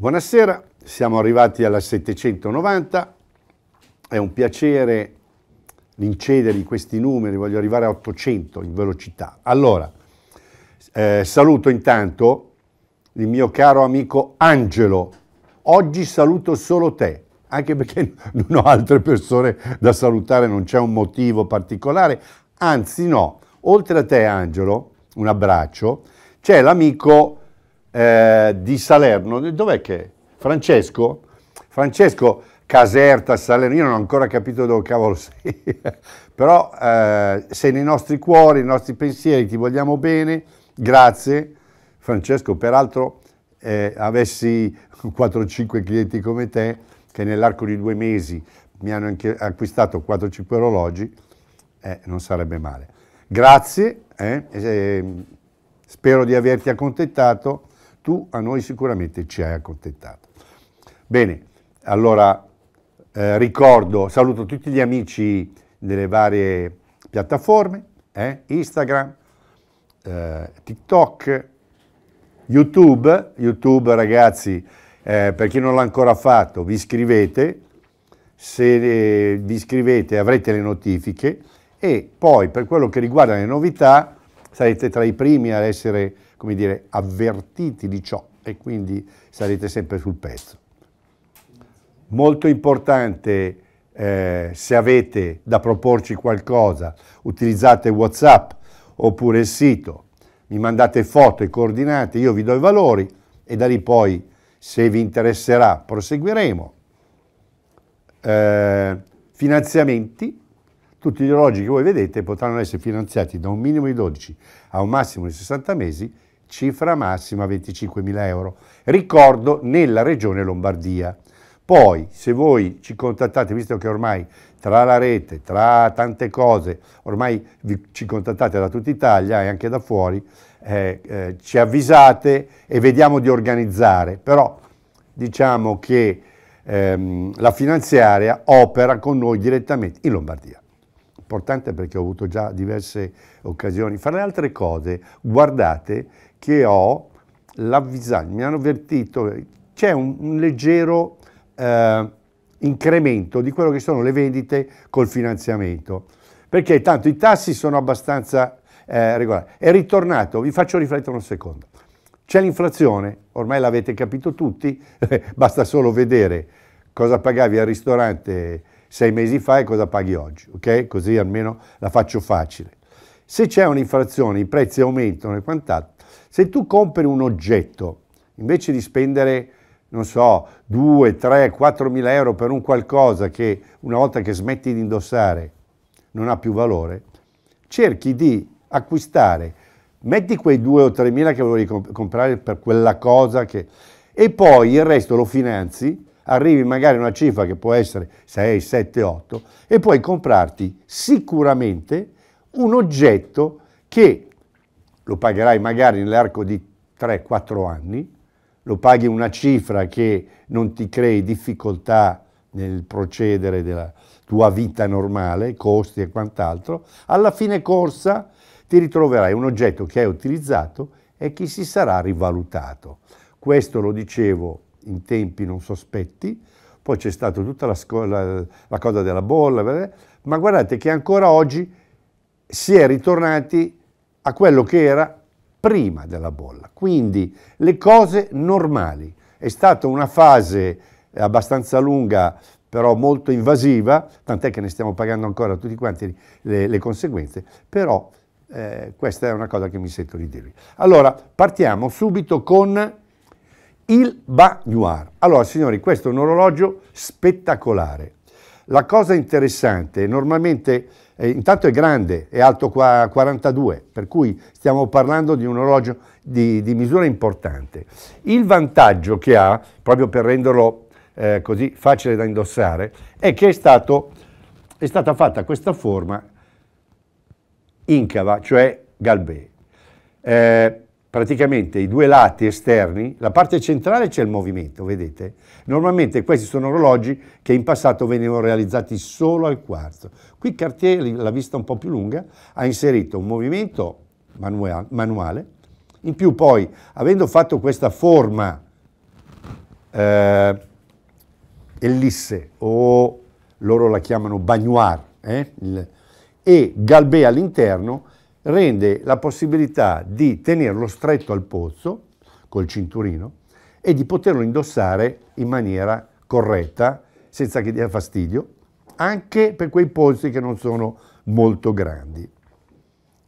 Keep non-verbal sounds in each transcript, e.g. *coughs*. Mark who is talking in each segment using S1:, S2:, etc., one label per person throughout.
S1: Buonasera, siamo arrivati alla 790, è un piacere l'incedere questi numeri, voglio arrivare a 800 in velocità. Allora, eh, saluto intanto il mio caro amico Angelo, oggi saluto solo te, anche perché *laughs* non ho altre persone da salutare, non c'è un motivo particolare, anzi no, oltre a te Angelo, un abbraccio, c'è l'amico eh, di Salerno, dov'è che è? Francesco? Francesco Caserta, Salerno, io non ho ancora capito dove cavolo *laughs* sei, però eh, sei nei nostri cuori, nei nostri pensieri, ti vogliamo bene, grazie. Francesco, peraltro eh, avessi 4-5 *laughs* clienti come te che nell'arco di due mesi mi hanno acquistato 4-5 orologi, eh, non sarebbe male. Grazie, eh, ehm, spero di averti accontentato tu a noi sicuramente ci hai accontentato. Bene, allora eh, ricordo, saluto tutti gli amici delle varie piattaforme, eh, Instagram, eh, TikTok, YouTube, YouTube ragazzi, eh, per chi non l'ha ancora fatto, vi iscrivete, se eh, vi iscrivete avrete le notifiche e poi per quello che riguarda le novità sarete tra i primi ad essere come dire, avvertiti di ciò e quindi sarete sempre sul pezzo. Molto importante, eh, se avete da proporci qualcosa, utilizzate WhatsApp oppure il sito, mi mandate foto e coordinate, io vi do i valori e da lì poi, se vi interesserà, proseguiremo. Eh, finanziamenti, tutti gli orologi che voi vedete potranno essere finanziati da un minimo di 12 a un massimo di 60 mesi cifra massima 25.000 euro, ricordo nella regione Lombardia. Poi se voi ci contattate, visto che ormai tra la rete, tra tante cose, ormai vi, ci contattate da tutta Italia e anche da fuori, eh, eh, ci avvisate e vediamo di organizzare, però diciamo che ehm, la finanziaria opera con noi direttamente in Lombardia importante perché ho avuto già diverse occasioni. Fra le altre cose, guardate che ho l'avvisato, mi hanno avvertito, c'è un, un, leggero eh, incremento di quello che sono le vendite col finanziamento, perché tanto i tassi sono abbastanza eh, regolari. È ritornato, vi faccio riflettere un secondo, c'è l'inflazione, ormai l'avete capito tutti, *laughs* basta solo vedere cosa pagavi al ristorante sei mesi fa e cosa paghi oggi, ok? Così almeno la faccio facile. Se c'è un'inflazione, i prezzi aumentano e quant'altro, se tu compri un oggetto, invece di spendere, non so, 2, 3, 4 mila euro per un qualcosa che una volta che smetti di indossare non ha più valore, cerchi di acquistare, metti quei 2 o 3 mila che volevi comp comprare per quella cosa che... e poi il resto lo finanzi, arrivi magari a una cifra che può essere 6, 7, 8 e puoi comprarti sicuramente un oggetto che lo pagherai magari nell'arco di 3-4 anni, lo paghi una cifra che non ti crei difficoltà nel procedere della tua vita normale, costi e quant'altro, alla fine corsa ti ritroverai un oggetto che hai utilizzato e che si sarà rivalutato. Questo lo dicevo in tempi non sospetti, poi c'è stata tutta la, la, la, cosa della bolla, ma guardate che ancora oggi si è ritornati a quello che era prima della bolla, quindi le cose normali. È stata una fase abbastanza lunga, però molto invasiva, tant'è che ne stiamo pagando ancora tutti quanti le, le conseguenze, però eh, questa è una cosa che mi sento di dirvi. Allora, partiamo subito con il Bagnoir. Allora, signori, questo è un orologio spettacolare. La cosa interessante, normalmente eh, intanto è grande, è alto 42, per cui stiamo parlando di un orologio di, di misura importante. Il vantaggio che ha, proprio per renderlo eh, così facile da indossare, è che è, stato, è stata fatta questa forma incava, cioè galbè. Eh, praticamente i due lati esterni, la parte centrale c'è il movimento, vedete? Normalmente questi sono orologi che in passato venivano realizzati solo al quarzo. Qui Cartier, la vista un po' più lunga, ha inserito un movimento manuale, in più poi, avendo fatto questa forma eh, ellisse, o loro la chiamano bagnoir, eh, il, e galbè all'interno, rende la possibilità di tenerlo stretto al polso col cinturino e di poterlo indossare in maniera corretta senza che dia fastidio anche per quei polsi che non sono molto grandi.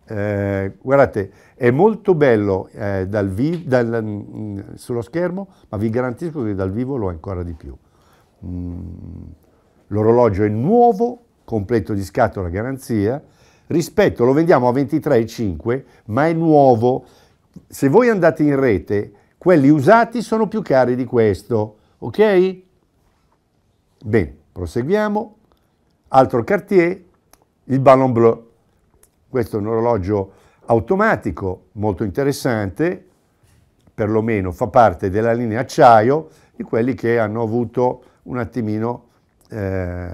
S1: Eh, guardate, è molto bello eh, dal vi, dal, mh, mm, sullo schermo, ma vi garantisco che dal vivo lo è ancora di più. Mm, l'orologio è nuovo, completo di scatola garanzia, rispetto lo vendiamo a 23,5 ma è nuovo. Se voi andate in rete, quelli usati sono più cari di questo, ok? Bene, proseguiamo. Altro Cartier, il Ballon Bleu. Questo è un orologio automatico molto interessante, perlomeno fa parte della linea acciaio di quelli che hanno avuto un attimino, eh,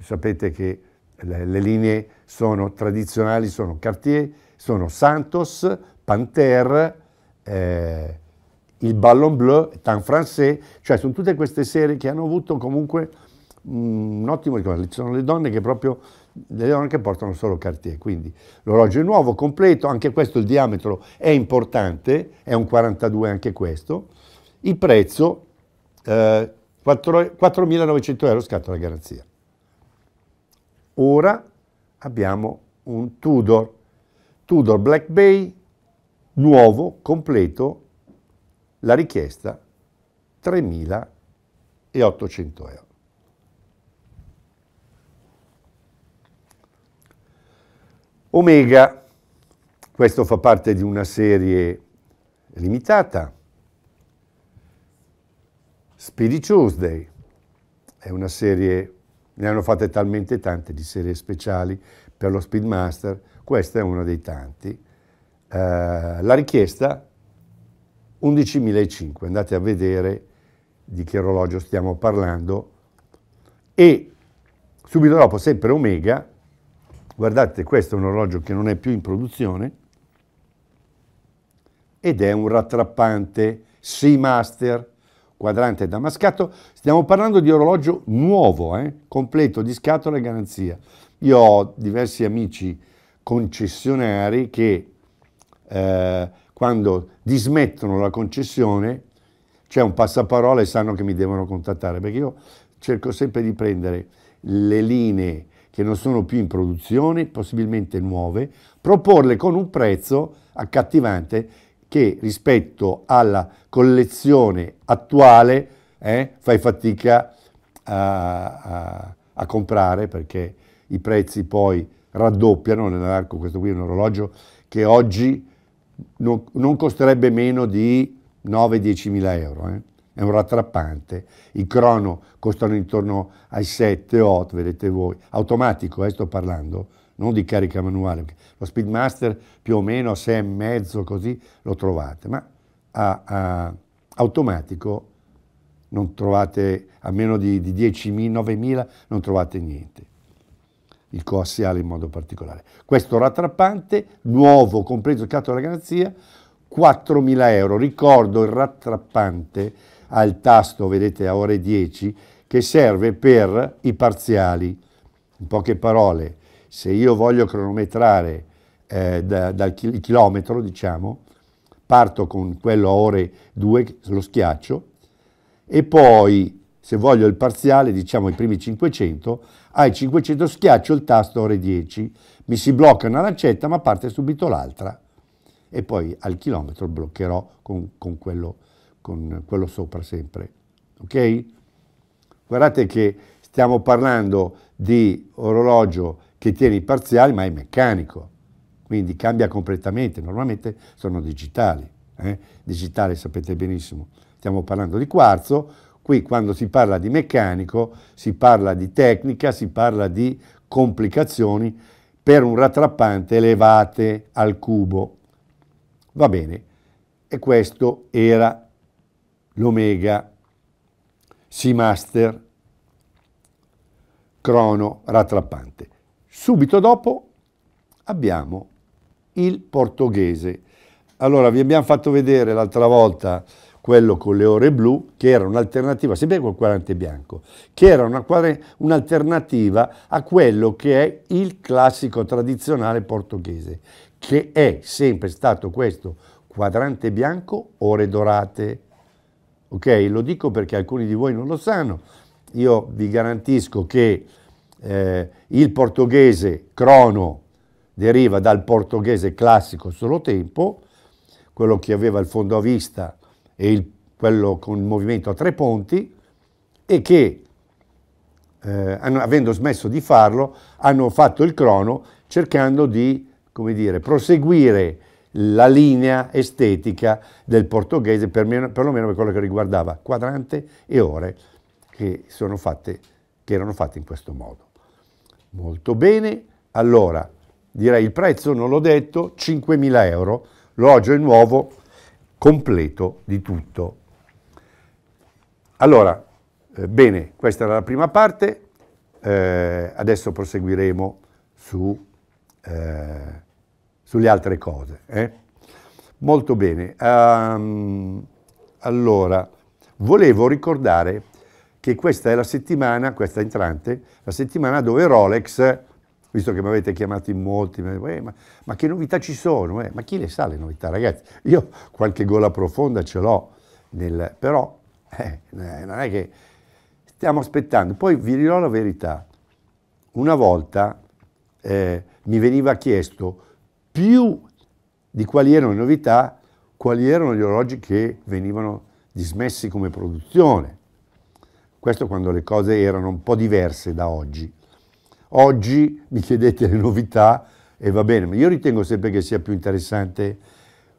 S1: sapete che le, le linee sono tradizionali, sono Cartier, sono Santos, Panther, eh, il Ballon Bleu, Tan Français, cioè sono tutte queste serie che hanno avuto comunque mh, mm, un ottimo ricordo. sono le donne che proprio le donne che portano solo Cartier, quindi l'orologio è nuovo, completo, anche questo il diametro è importante, è un 42 anche questo, il prezzo eh, 4.900 euro scatto la garanzia. Ora abbiamo un Tudor, Tudor Black Bay, nuovo, completo, la richiesta 3.800 euro. Omega, questo fa parte di una serie limitata. Speedy Tuesday è una serie ne hanno fatte talmente tante di serie speciali per lo Speedmaster, questa è una dei tanti. Eh, la richiesta 11.005, andate a vedere di che orologio stiamo parlando. E subito dopo, sempre Omega, guardate, questo è un orologio che non è più in produzione ed è un rattrappante Seamaster quadrante damascato, stiamo parlando di orologio nuovo, eh? completo di scatola e garanzia. Io ho diversi amici concessionari che eh, quando dismettono la concessione c'è un passaparola e sanno che mi devono contattare, perché io cerco sempre di prendere le linee che non sono più in produzione, possibilmente nuove, proporle con un prezzo accattivante che rispetto alla collezione attuale eh, fai fatica a, a, a, comprare perché i prezzi poi raddoppiano nell'arco, questo qui è un orologio che oggi non, non costerebbe meno di 9-10 mila euro. Eh è un rattrappante, i crono costano intorno ai 7-8, vedete voi, automatico eh, sto parlando, non di carica manuale, lo Speedmaster più o meno a 6,5 così lo trovate, ma a, a automatico non trovate, a meno di, di 10.000, 9.000 non trovate niente, il coassiale in modo particolare. Questo rattrappante, nuovo, compreso il catto della garanzia, 4.000 euro. Ricordo il rattrappante al tasto, vedete a ore 10, che serve per i parziali. In poche parole, se io voglio cronometrare eh, da, dal chilometro, diciamo, parto con quello a ore 2, lo schiaccio, e poi se voglio il parziale, diciamo i primi 500, ai 500 schiaccio il tasto ore 10, mi si blocca una lancetta ma parte subito l'altra e poi al chilometro bloccherò con, con, quello, con quello sopra sempre. Ok? Guardate che stiamo parlando di orologio che tiene i parziali ma è meccanico, quindi cambia completamente, normalmente sono digitali, eh? digitale sapete benissimo, stiamo parlando di quarzo, qui quando si parla di meccanico si parla di tecnica, si parla di complicazioni per un rattrappante elevate al cubo. Va bene, e questo era l'Omega Seamaster Crono rattrappante. Subito dopo abbiamo il portoghese. Allora, vi abbiamo fatto vedere l'altra volta quello con le ore blu, che era un'alternativa, sempre col quadrante bianco, che era un'alternativa un a quello che è il classico tradizionale portoghese, che è sempre stato questo quadrante bianco, ore dorate. Ok, lo dico perché alcuni di voi non lo sanno. Io vi garantisco che eh, il portoghese crono deriva dal portoghese classico solo tempo, quello che aveva il fondo a vista e il, quello con il movimento a tre ponti, e che, eh, avendo smesso di farlo, hanno fatto il crono cercando di dire, proseguire la linea estetica del portoghese, per meno, perlomeno per quello che riguardava quadrante e ore, che, fatte, che erano fatte in questo modo. Molto bene, allora direi il prezzo, non l'ho detto, 5.000 euro, l'orologio è nuovo, completo di tutto. Allora, eh, bene, questa era la prima parte, eh, adesso proseguiremo su, eh, sulle altre cose. Eh. Molto bene, um, allora, volevo ricordare che questa è la settimana, questa entrante, la settimana dove Rolex, visto che mi avete chiamato in molti, eh, ma, ma, che novità ci sono? Eh? Ma chi le sa le novità, ragazzi? Io qualche gola profonda ce l'ho, nel, però eh, eh non è che stiamo aspettando. Poi vi dirò la verità, una volta eh, mi veniva chiesto più di quali erano le novità, quali erano gli orologi che venivano dismessi come produzione. Questo quando le cose erano un po' diverse da oggi. Oggi mi chiedete le novità e va bene, ma io ritengo sempre che sia più interessante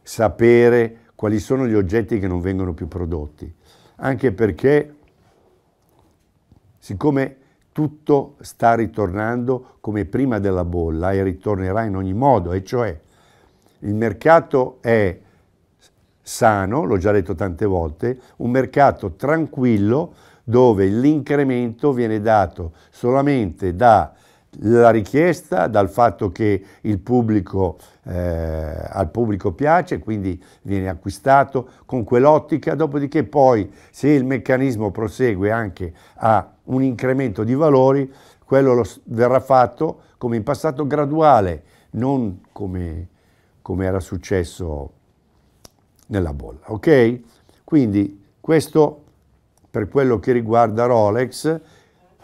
S1: sapere quali sono gli oggetti che non vengono più prodotti, anche perché siccome tutto sta ritornando come prima della bolla e ritornerà in ogni modo, e cioè il mercato è sano, l'ho già detto tante volte, un mercato tranquillo dove l'incremento viene dato solamente dalla richiesta, dal fatto che pubblico, eh, al pubblico piace, quindi viene acquistato con quell'ottica, dopodiché poi se il meccanismo prosegue anche a un incremento di valori, quello lo, verrà fatto come in passato graduale, non come, come era successo nella bolla. Ok? Quindi questo per quello che riguarda Rolex,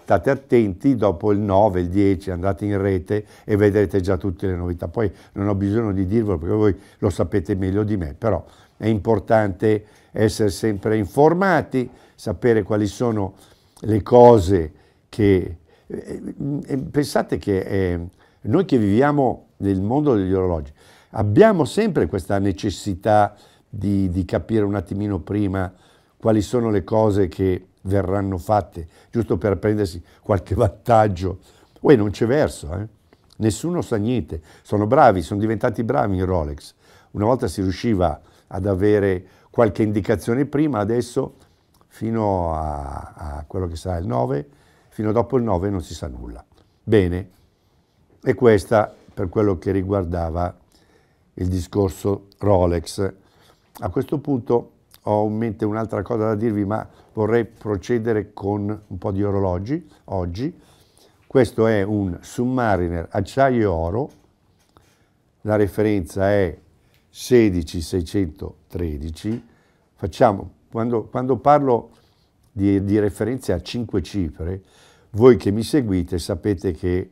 S1: state attenti, dopo il 9, il 10 andate in rete e vedrete già tutte le novità. Poi non ho bisogno di dirvelo perché voi lo sapete meglio di me, però è importante essere sempre informati, sapere quali sono le cose che... Eh, eh, pensate che eh, noi che viviamo nel mondo degli orologi abbiamo sempre questa necessità di, di capire un attimino prima quali sono le cose che verranno fatte, giusto per prendersi qualche *laughs* vantaggio. Uè, non c'è verso, eh? nessuno sa niente, sono bravi, sono diventati bravi in Rolex. Una volta si riusciva ad avere qualche indicazione prima, adesso fino a, a quello che sarà il 9, fino dopo il 9 non si sa nulla. Bene, e questa per quello che riguardava il discorso Rolex. A questo punto ho in mente un'altra cosa da dirvi, ma vorrei procedere con un po' di orologi oggi. Questo è un Submariner acciaio e oro, la referenza è 16613. Facciamo, quando, quando parlo di, di referenze a 5 cifre, voi che mi seguite sapete che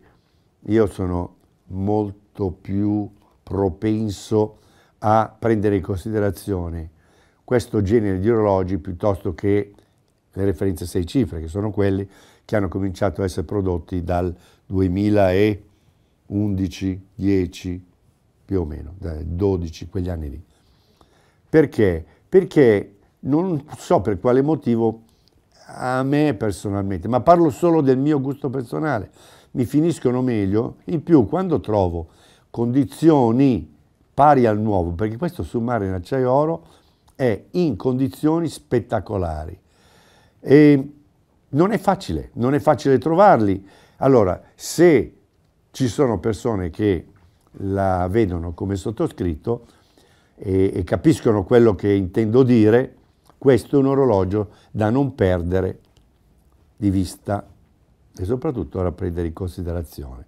S1: io sono molto più propenso a prendere in considerazione questo genere di orologi piuttosto che le referenze 6 cifre, che sono quelli che hanno cominciato a essere prodotti dal 2011, 10 più o meno, 12, quegli anni lì. Perché? Perché non so per quale motivo a me personalmente, ma parlo solo del mio gusto personale, mi finiscono meglio, in più quando trovo condizioni pari al nuovo, perché questo su mare in acciaio oro è in condizioni spettacolari. E non è facile, non è facile trovarli. Allora, se ci sono persone che la vedono come sottoscritto e, e capiscono quello che intendo dire, questo è un orologio da non perdere di vista e soprattutto da prendere in considerazione.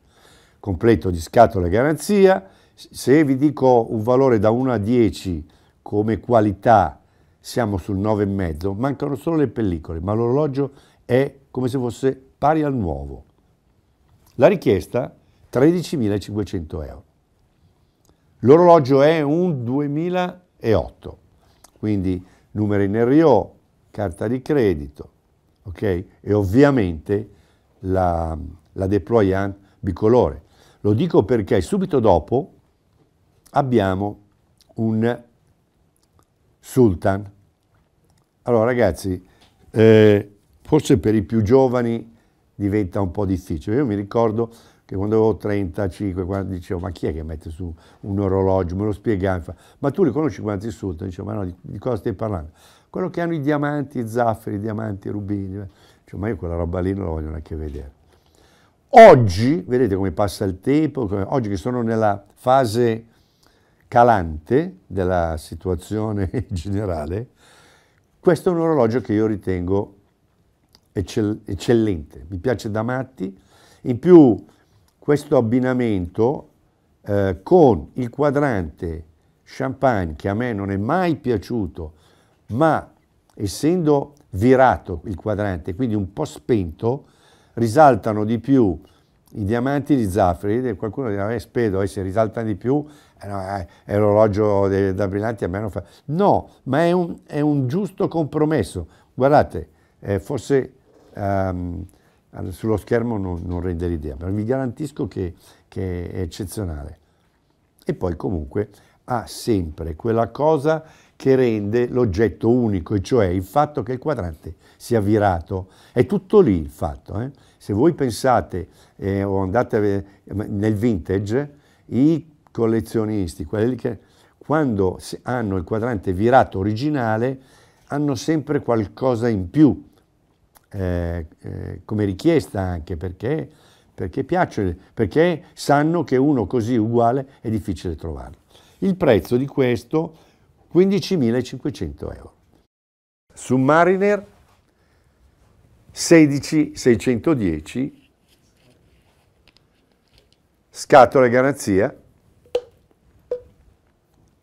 S1: Completo di scatola e garanzia, se vi dico un valore da 1 a 10 come qualità siamo sul 9,5, mancano solo le pellicole, ma l'orologio è come se fosse pari al nuovo. La richiesta 13.500 euro. L'orologio è un 2008, quindi numeri in RIO, carta di credito, ok? E ovviamente la, la deployant bicolore. Lo dico perché subito dopo abbiamo un Sultan. Allora ragazzi, eh, forse per i più giovani diventa un po' difficile. Io mi ricordo che quando avevo 35, quando dicevo ma chi è che mette su un orologio? Me lo spiegava, ma tu li conosci quanti Sultan? Dicevo ma no, di, di cosa stai parlando? Quello che hanno i diamanti, i zafferi, i diamanti, i rubini. Eh. Dicevo ma io quella roba lì non la voglio neanche vedere. Oggi, vedete come passa il tempo, oggi che sono nella fase calante della situazione *laughs* generale, questo è un orologio che io ritengo eccell eccellente, mi piace da matti, in più questo abbinamento eh, con il quadrante champagne che a me non è mai piaciuto, ma essendo virato il quadrante, quindi un po' spento, risaltano di più i diamanti di Zaffari, qualcuno diceva, eh, spedo, eh, se risaltano di più, eh, no, eh, è l'orologio da brillanti a meno fa. No, ma è un, è un giusto compromesso. Guardate, eh, forse ehm, sullo schermo non, non, rende l'idea, ma vi garantisco che, che è eccezionale. E poi comunque ha sempre quella cosa che rende l'oggetto unico, e cioè il fatto che il quadrante sia virato. È tutto lì il fatto, eh? Se voi pensate eh, o andate nel vintage, i collezionisti, quelli che quando hanno il quadrante virato originale, hanno sempre qualcosa in più, eh, eh, come richiesta anche, perché, perché piacciono, perché sanno che uno così uguale è difficile trovarlo. Il prezzo di questo 15.500 euro. Submariner 16 610 scatola garanzia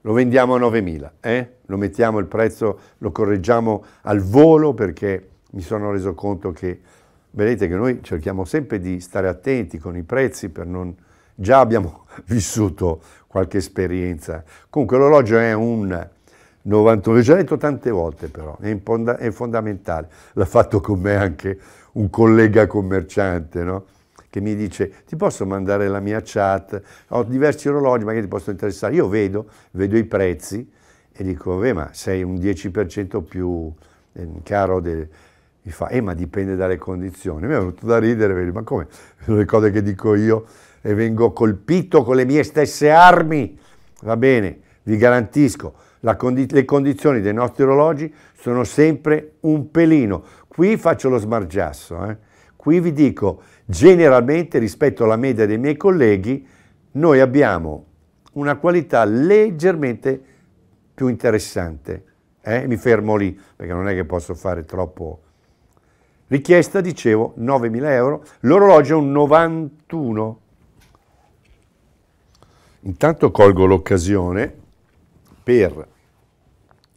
S1: lo vendiamo a 9.000, eh? lo mettiamo il prezzo, lo correggiamo al volo perché mi sono reso conto che, vedete che noi cerchiamo sempre di stare attenti con i prezzi per non... già abbiamo *laughs* vissuto qualche esperienza. Comunque l'orologio è un 91, già detto tante volte però, è, fondamentale, l'ha fatto con me anche un collega commerciante, no? che mi dice ti posso mandare la mia chat, ho diversi orologi, magari ti possono interessare, io vedo, vedo i prezzi e dico, beh ma sei un 10% più ehm, caro del, mi fa, eh ma dipende dalle condizioni. Mi è venuto da ridere, ma come? *laughs* Le cose che dico io e vengo colpito con le mie stesse armi. Va bene, vi garantisco, condi le condizioni dei nostri orologi sono sempre un pelino. Qui faccio lo smargiasso, eh? qui vi dico generalmente rispetto alla media dei miei colleghi noi abbiamo una qualità leggermente più interessante. Eh? Mi fermo lì perché non è che posso fare troppo... Richiesta, dicevo, 9.000 euro, l'orologio è un 91. Intanto colgo l'occasione per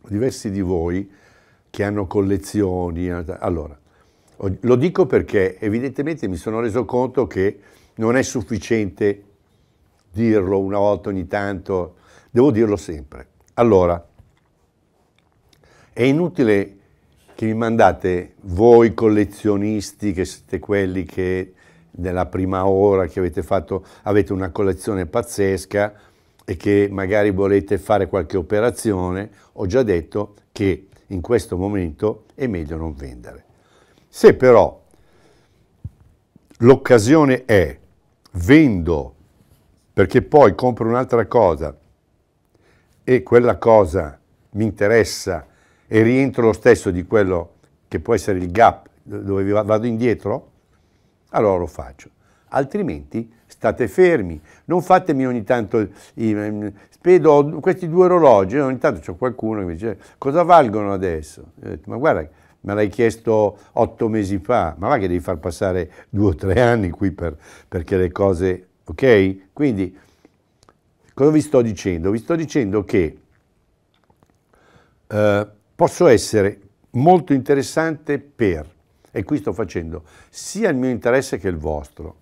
S1: diversi di voi che hanno collezioni. Allora, lo dico perché evidentemente mi sono reso conto che non è sufficiente dirlo una volta ogni tanto, devo dirlo sempre. Allora, è inutile che mi mandate voi collezionisti, che siete quelli che nella prima ora che avete fatto, avete una collezione pazzesca, e che magari volete fare qualche operazione, ho già detto che in questo momento è meglio non vendere. Se però l'occasione è vendo perché poi compro un'altra cosa e quella cosa mi interessa e rientro lo stesso di quello che può essere il gap dove vado indietro, allora lo faccio. Altrimenti state fermi, non fatemi ogni tanto, ehm, spedo questi due orologi, ogni tanto c'è qualcuno che mi dice cosa valgono adesso? Io ho detto, ma guarda, me l'hai chiesto otto mesi fa, ma va che devi far passare due o tre anni qui per, perché le cose, ok? Quindi cosa vi sto dicendo? Vi sto dicendo che eh, posso essere molto interessante per, e qui sto facendo sia il mio interesse che il vostro,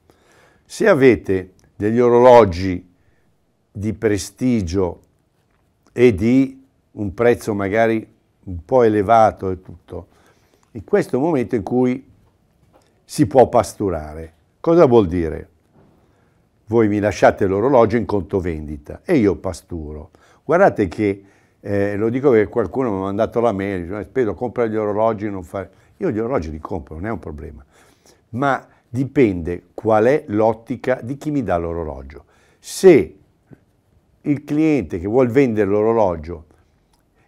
S1: se avete degli orologi di prestigio e di un prezzo magari un po' elevato e tutto, in questo momento in cui si può pasturare, cosa vuol dire? Voi mi lasciate l'orologio in conto vendita e io pasturo. Guardate che, eh, lo dico perché qualcuno mi ha mandato la mail, dice, spero eh, compra gli orologi non fare... Io gli orologi li compro, non è un problema. Ma dipende qual è l'ottica di chi mi dà l'orologio. Se il cliente che vuole vendere l'orologio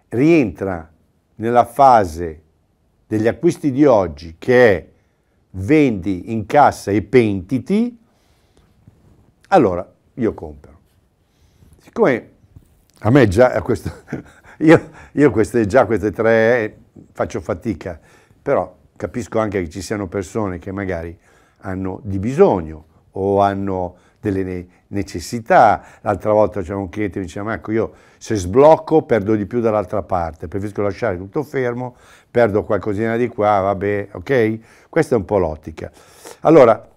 S1: rientra nella fase degli acquisti di oggi che è vendi, in cassa e pentiti, allora io compro. Siccome a me già *laughs* questo, io, io queste, già queste tre eh, faccio fatica, però capisco anche che ci siano persone che magari hanno di bisogno o hanno delle necessità. L'altra volta c'era un cliente che diceva, ma ecco io se sblocco perdo di più dall'altra parte, preferisco lasciare tutto fermo, perdo qualcosina di qua, vabbè, ok? Questa è un po' l'ottica. Allora,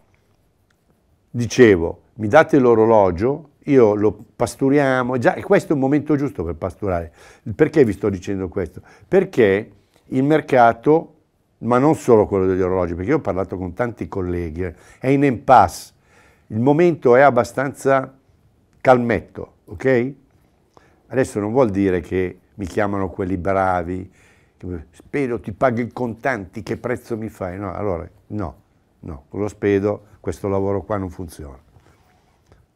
S1: dicevo, mi date l'orologio, io lo pasturiamo, già, e questo è un momento giusto per pasturare. Perché vi sto dicendo questo? Perché il mercato ma non solo quello degli orologi, perché io ho parlato con tanti colleghi, è in impasse, il momento è abbastanza calmetto, ok? Adesso non vuol dire che mi chiamano quelli bravi, spero ti paghi i contanti, che prezzo mi fai? No, allora no, no, lo spedo, questo lavoro qua non funziona.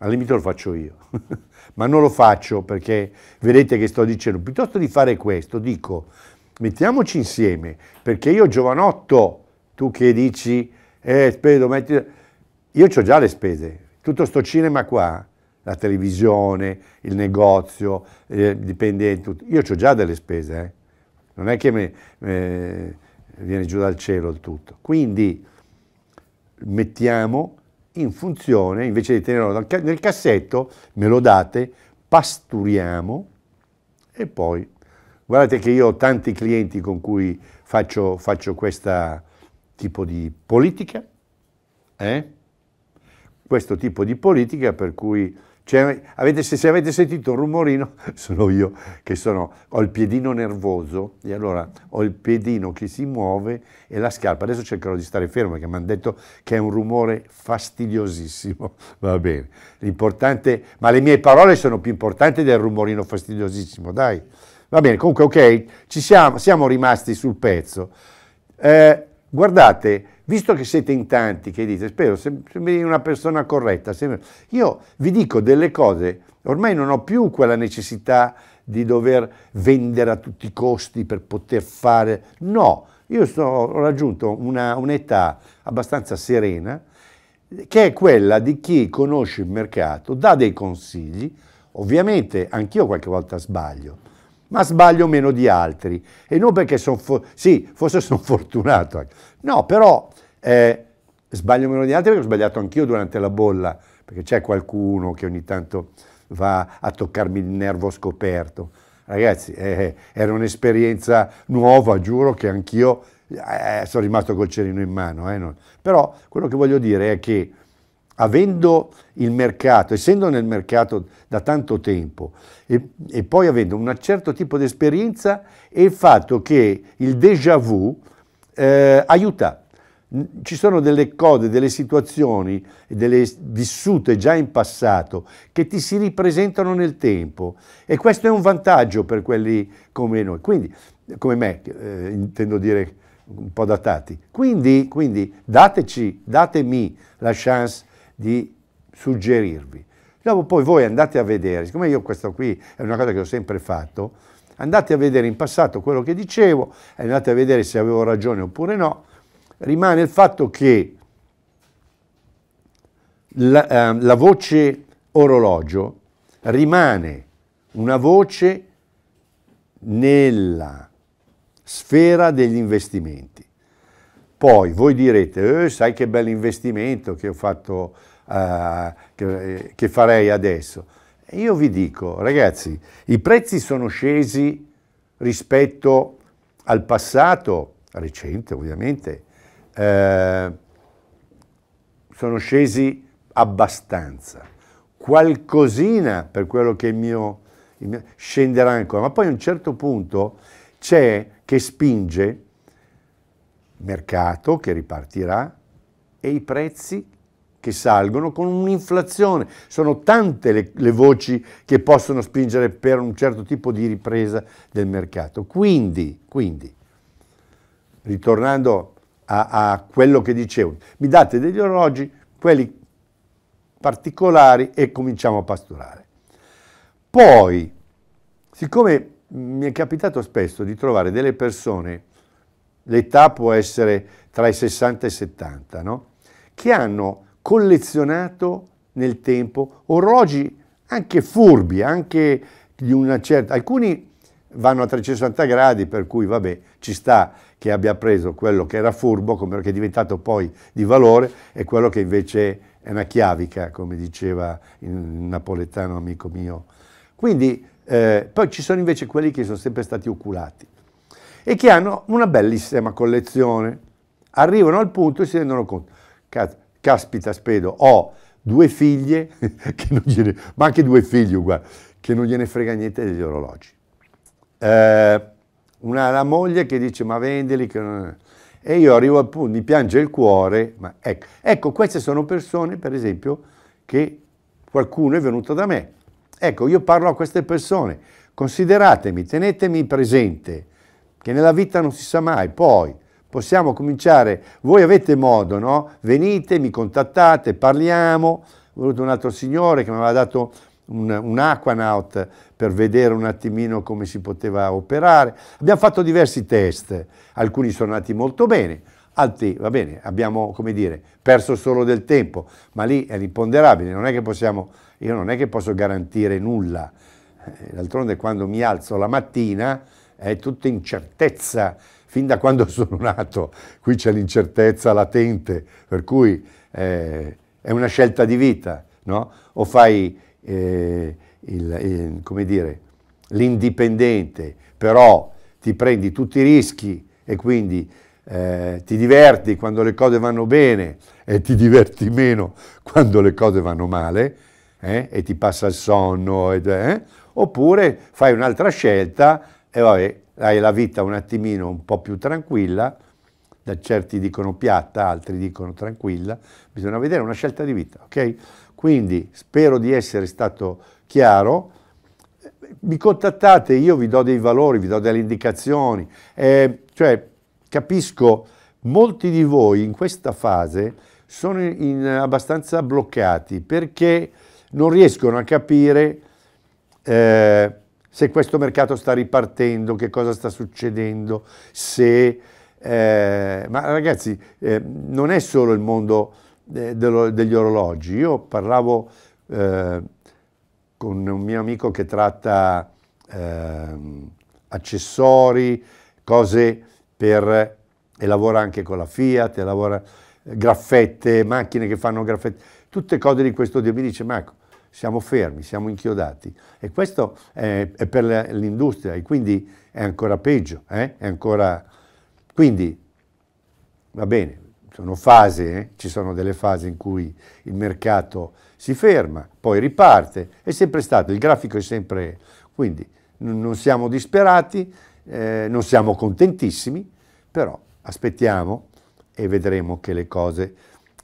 S1: Al limite lo faccio io, *laughs* ma non lo faccio perché vedete che sto dicendo, piuttosto di fare questo, dico mettiamoci insieme, perché io giovanotto, tu che dici, eh, spedo, metti... Io ho già le spese, tutto sto cinema qua, la televisione, il negozio, eh, dipendenti, tutto. io ho già delle spese, eh. non è che me, viene giù dal cielo il tutto. Quindi mettiamo in funzione, invece di tenerlo nel cassetto, me lo date, pasturiamo e poi Guardate che io ho tanti clienti con cui faccio, faccio questo tipo di politica, eh? questo tipo di politica per cui cioè, avete, se, se, avete sentito un rumorino *laughs* sono io che sono, ho il piedino nervoso e allora ho il piedino che si muove e la scarpa. Adesso cercherò di stare fermo perché mi hanno detto che è un rumore fastidiosissimo. *laughs* Va bene, l'importante, ma le mie parole sono più importanti del rumorino fastidiosissimo, dai. Va bene, comunque ok, ci siamo, siamo rimasti sul pezzo. Eh, guardate, visto che siete in tanti che dite, spero, sembri una persona corretta, sembri... io vi dico delle cose, ormai non ho più quella necessità di dover vendere a tutti i costi per poter fare, no, io sto, ho raggiunto un'età abbastanza serena, che è quella di chi conosce il mercato, dà dei consigli, ovviamente anch'io qualche volta sbaglio, ma sbaglio meno di altri. E non perché sono, for- sì, forse sono *laughs* fortunato, no, però eh, sbaglio meno di altri perché ho sbagliato anch'io durante la bolla, perché c'è qualcuno che ogni tanto va a toccarmi il nervo scoperto. Ragazzi, eh, eh era un'esperienza nuova, giuro che anch'io eh, sono rimasto col cerino in mano. Eh, non. Però quello che voglio dire è che avendo il mercato, essendo nel mercato da tanto tempo e, e poi avendo un certo tipo di esperienza e il fatto che il déjà vu eh, aiuta. Ci sono delle cose, delle situazioni, delle vissute già in passato che ti si ripresentano nel tempo e questo è un vantaggio per quelli come noi, quindi come me, eh, intendo dire un po' datati. Quindi, quindi dateci, datemi la chance di suggerirvi. Dopo poi voi andate a vedere, siccome io questo qui è una cosa che ho sempre fatto, andate a vedere in passato quello che dicevo, andate a vedere se avevo ragione oppure no, rimane il fatto che la, eh, la voce orologio rimane una voce nella sfera degli investimenti. Poi voi direte, eh, sai che bell'investimento che ho fatto, eh, che, che farei adesso. E io vi dico, ragazzi, i prezzi sono scesi rispetto al passato, recente ovviamente, eh, sono scesi abbastanza. Qualcosina per quello che è il mio, il mio scenderà ancora, ma poi a un certo punto c'è che spinge mercato che ripartirà e i prezzi che salgono con un'inflazione. Sono tante le, le, voci che possono spingere per un certo tipo di ripresa del mercato. Quindi, quindi ritornando a, a quello che dicevo, mi date degli orologi, quelli particolari e cominciamo a pasturare. Poi, siccome mi è capitato spesso di trovare delle persone l'età può essere tra i 60 e i 70, no? che hanno collezionato nel tempo orologi anche furbi, anche di una certa... Alcuni vanno a 360 gradi, per cui vabbè, ci sta che abbia preso quello che era furbo, come che è diventato poi di valore, e quello che invece è una chiavica, come diceva un napoletano amico mio. Quindi, eh, poi ci sono invece quelli che sono sempre stati oculati e che hanno una bellissima collezione. Arrivano al punto e si rendono conto, caspita spedo, ho due figlie, *laughs* gliene, ma anche due figli uguali, che non gliene frega niente degli orologi. Eh, una, la moglie che dice ma vendili, che non e io arrivo al punto, mi piange il cuore, ma ecco. ecco, queste sono persone, per esempio, che qualcuno è venuto da me. Ecco, io parlo a queste persone, consideratemi, tenetemi presente, che nella vita non si sa mai, poi possiamo cominciare, voi avete modo, no? Venite, mi contattate, parliamo, ho voluto un altro signore che mi aveva dato un, un Aquanaut per vedere un attimino come si poteva operare, abbiamo fatto diversi test, alcuni sono andati molto bene, altri, va bene, abbiamo, come dire, perso solo del tempo, ma lì è imponderabile, non è che possiamo, io non è che posso garantire nulla, eh, d'altronde quando mi alzo la mattina è tutta incertezza, fin da quando *laughs* sono nato qui c'è l'incertezza latente, per cui eh, è una scelta di vita, no? o fai eh, l'indipendente, però ti prendi tutti i rischi e quindi eh, ti diverti quando le cose vanno bene e ti diverti meno quando le cose vanno male eh? e ti passa il sonno, ed, eh? oppure fai un'altra scelta e vabbè, hai la vita un attimino un po' più tranquilla, da certi dicono piatta, altri dicono tranquilla, bisogna vedere una scelta di vita, ok? Quindi spero di essere stato chiaro, mi contattate, io vi do dei valori, vi do delle indicazioni, eh, cioè capisco molti di voi in questa fase sono in, abbastanza bloccati perché non riescono a capire eh, se questo mercato sta ripartendo, che cosa sta succedendo, se... Eh, ma ragazzi, eh, non è solo il mondo eh, dello, degli orologi. Io parlavo eh, con un mio amico che tratta ehm, accessori, cose per... e lavora anche con la Fiat, lavora eh, graffette, macchine che fanno graffette, tutte cose di questo Dio. Mi dice, Marco, siamo fermi, siamo inchiodati e questo è, è per l'industria e quindi è ancora peggio, eh? è ancora... quindi va bene, sono fasi, eh? ci sono delle fasi in cui il mercato si ferma, poi riparte, è sempre stato, il grafico è sempre... quindi non siamo disperati, eh, non siamo contentissimi, però aspettiamo e vedremo che le cose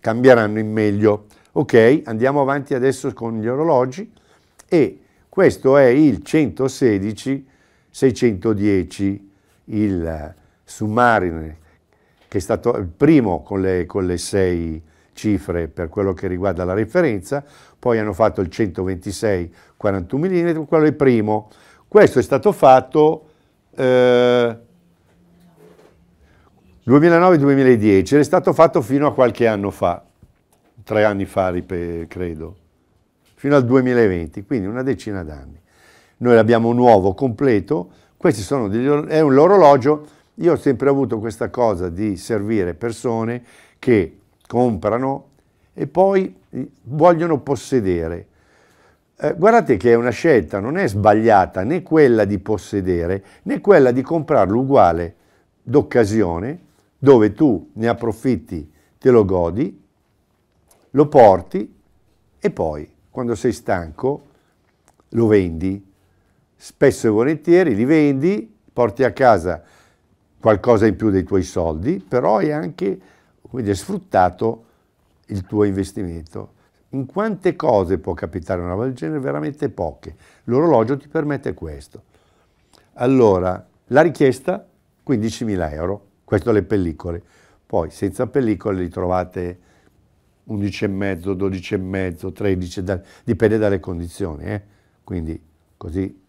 S1: cambieranno in meglio. Ok, andiamo avanti adesso con gli orologi e questo è il 116 610, il Submariner, che è stato il primo con le, con le sei cifre per quello che riguarda la referenza, poi hanno fatto il 126 41 mm, quello è il primo. Questo è stato fatto eh, 2009-2010, è stato fatto fino a qualche anno fa tre anni fa, credo, fino al 2020, quindi una decina d'anni. Noi l'abbiamo nuovo, completo, questi sono degli, è un orologio, io ho sempre avuto questa cosa di servire persone che comprano e poi eh, vogliono possedere. Eh, guardate che è una scelta, non è sbagliata né quella di possedere né quella di comprarlo uguale d'occasione, dove tu ne approfitti, te lo godi lo porti e poi, quando sei stanco, lo vendi. Spesso e volentieri li vendi, porti a casa qualcosa in più dei tuoi soldi, però hai anche dire, sfruttato il tuo investimento. In quante cose può capitare una roba del genere? Veramente poche. L'orologio ti permette questo. Allora, la richiesta 15.000 euro, questo le pellicole. Poi senza pellicole li trovate e mezzo, 11,5, 12,5, 13, da, dipende dalle condizioni. Eh? Quindi così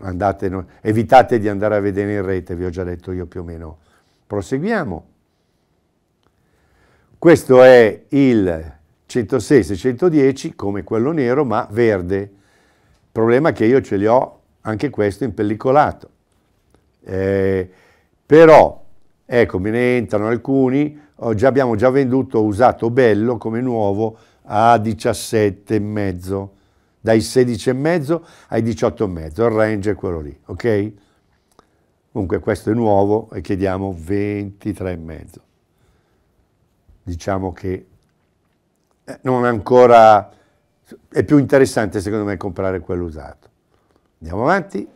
S1: andate, evitate di andare a vedere in rete, vi ho già detto io più o meno. Proseguiamo. Questo è il 106-610 come quello nero ma verde. problema che io ce li ho anche questo impellicolato, Eh, però, ecco, me ne entrano alcuni, già abbiamo già venduto usato bello come nuovo a 17,5 dai 16,5 ai 18,5 il range è quello lì ok comunque questo è nuovo e chiediamo 23,5 diciamo che eh, non è ancora è più interessante secondo me comprare quello usato andiamo avanti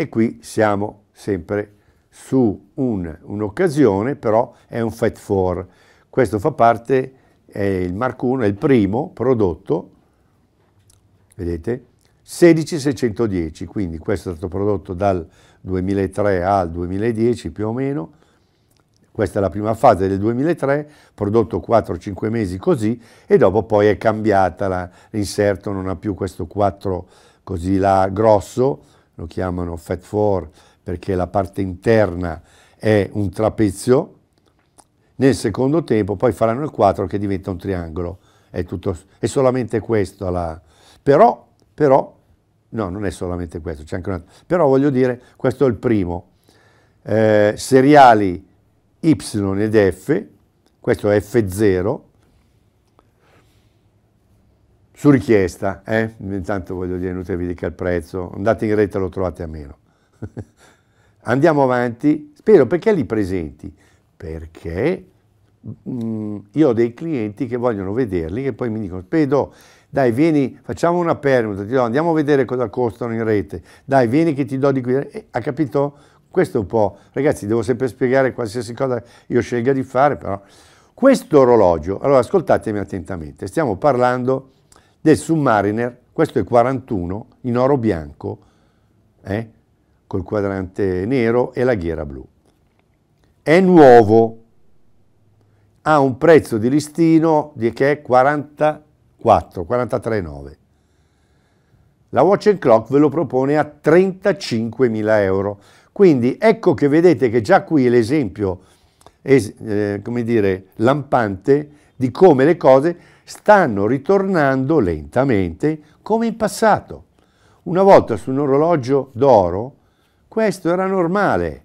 S1: e qui siamo sempre su un'occasione, però è un Fat 4. Questo fa parte, è il Mark 1, è il primo prodotto, vedete, 16610, quindi questo è stato prodotto dal 2003 al 2010 più o meno, questa è la prima fase del 2003, prodotto 4-5 mesi così e dopo poi è cambiata, l'inserto non ha più questo 4 così là grosso, lo chiamano Fat 4 perché la parte interna è un trapezio, nel secondo tempo poi faranno il 4 che diventa un triangolo, è, tutto, è solamente questo. La, però, però, no, non è solamente questo, c'è anche un altro, però voglio dire, questo è il primo. Eh, seriali Y ed F, questo è F0, su richiesta, eh? intanto voglio dire, inutile vi dica il prezzo, andate in rete e lo trovate a meno. *laughs* Andiamo avanti, spero perché li presenti? Perché mh, mm, io ho dei clienti che vogliono vederli che poi mi dicono, Pedo, dai vieni, facciamo una permuta, ti do, andiamo a vedere cosa costano in rete, dai vieni che ti do di qui, eh, ha capito? Questo è un po', ragazzi devo sempre spiegare qualsiasi cosa io scelga di fare, però questo orologio, allora ascoltatemi attentamente, stiamo parlando del Submariner, questo è 41 in oro bianco, eh? col quadrante nero e la ghiera blu. È nuovo, ha un prezzo di listino di che è 44, 43,9. La Watch and Clock ve lo propone a 35.000 euro. Quindi ecco che vedete che già qui l'esempio es, eh, come dire, lampante di come le cose stanno ritornando lentamente come in passato. Una volta su un orologio d'oro questo era normale.